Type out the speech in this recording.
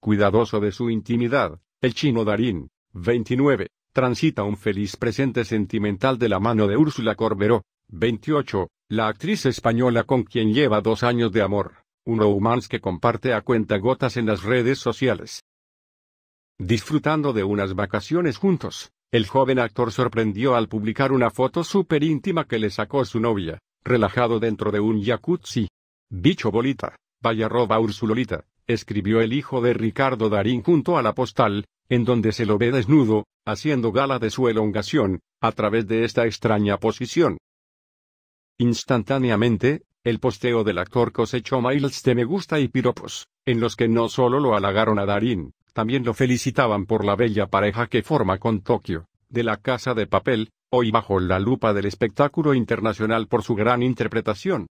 cuidadoso de su intimidad, el chino Darín, 29, transita un feliz presente sentimental de la mano de Úrsula Corberó, 28, la actriz española con quien lleva dos años de amor, un romance que comparte a cuenta gotas en las redes sociales. Disfrutando de unas vacaciones juntos, el joven actor sorprendió al publicar una foto súper íntima que le sacó su novia, relajado dentro de un jacuzzi. Bicho bolita, vaya roba Ursulolita, escribió el hijo de Ricardo Darín junto a la postal, en donde se lo ve desnudo, haciendo gala de su elongación, a través de esta extraña posición. Instantáneamente, el posteo del actor cosechó miles de me gusta y piropos, en los que no solo lo halagaron a Darín, también lo felicitaban por la bella pareja que forma con Tokio, de la Casa de Papel, hoy bajo la lupa del espectáculo internacional por su gran interpretación.